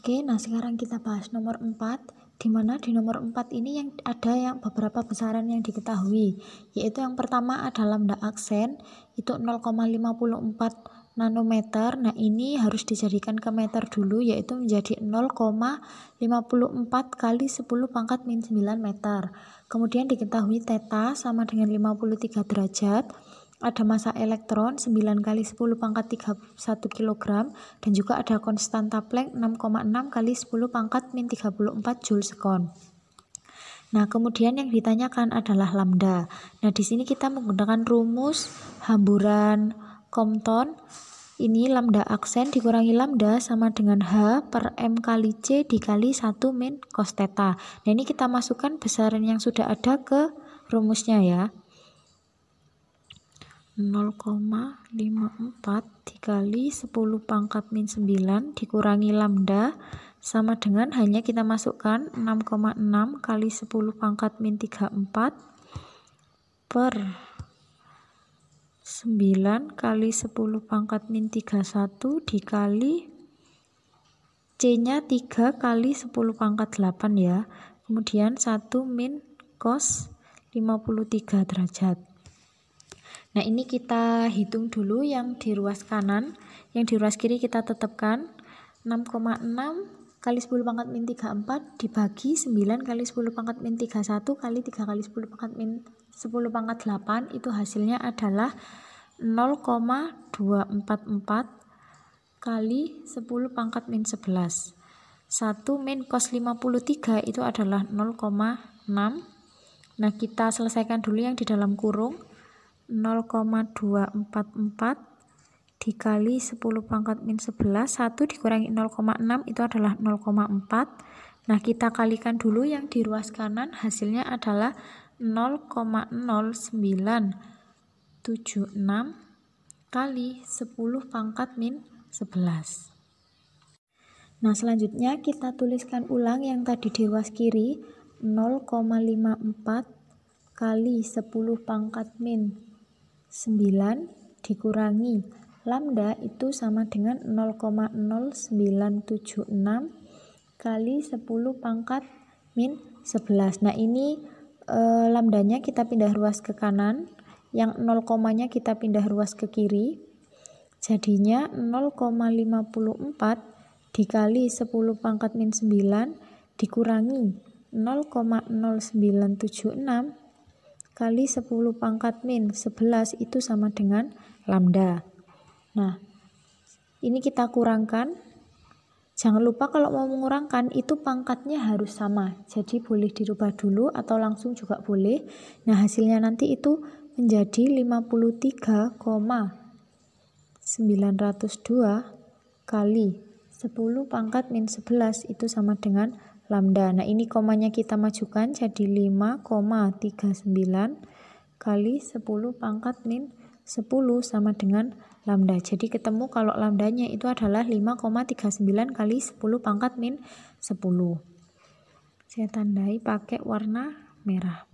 Oke, nah sekarang kita bahas nomor 4 di mana di nomor 4 ini yang ada yang beberapa besaran yang diketahui, yaitu yang pertama ada lambda aksen itu 0,54 nanometer. Nah, ini harus dijadikan ke meter dulu yaitu menjadi 0,54 kali 10 pangkat min 9 meter. Kemudian diketahui theta sama dengan 53 derajat ada massa elektron 9 kali 10 pangkat 31 kg dan juga ada konstanta Planck 6,6 kali 10 pangkat min 34 joule sekon. Nah, kemudian yang ditanyakan adalah lambda. Nah, di sini kita menggunakan rumus hamburan Compton. Ini lambda aksen dikurangi lambda sama dengan H per M kali C dikali 1 min cos theta. Nah, ini kita masukkan besaran yang sudah ada ke rumusnya ya. 0,54 dikali 10 pangkat min 9 dikurangi lambda sama dengan hanya kita masukkan 6,6 kali 10 pangkat min 34 per 9 kali 10 pangkat min 31 dikali C-nya 3 kali 10 pangkat 8 ya. Kemudian 1 min cos 53 derajat. Nah ini kita hitung dulu yang di ruas kanan, yang di ruas kiri kita tetapkan 6,6 kali 10 pangkat min 34 dibagi 9 kali 10 pangkat min 31 kali 3 kali 10 pangkat min 10 pangkat 8 itu hasilnya adalah 0,244 kali 10 pangkat min 11 1 min cos 53 itu adalah 0,6 nah kita selesaikan dulu yang di dalam kurung 0,244 dikali 10 pangkat min 11 1 dikurangi 0,6 itu adalah 0,4 nah kita kalikan dulu yang di ruas kanan hasilnya adalah 0,0976 kali 10 pangkat min 11 Nah selanjutnya kita tuliskan ulang yang tadi di ruas kiri 0,54 kali 10 pangkat min 9 dikurangi lambda itu sama dengan 0,0976 kali 10 pangkat min 11. Nah, ini e, lambdanya kita pindah ruas ke kanan, yang 0 nya kita pindah ruas ke kiri. Jadinya 0,54 dikali 10 pangkat min 9 dikurangi 0,0976 kali 10 pangkat min 11 itu sama dengan lambda. Nah, ini kita kurangkan. Jangan lupa kalau mau mengurangkan itu pangkatnya harus sama. Jadi boleh dirubah dulu atau langsung juga boleh. Nah, hasilnya nanti itu menjadi 53,902 kali 10 pangkat min 11 itu sama dengan lambda. Nah, ini komanya kita majukan jadi 5,39 kali 10 pangkat min 10 sama dengan lambda. Jadi ketemu kalau lambdanya itu adalah 5,39 kali 10 pangkat min 10. Saya tandai pakai warna merah.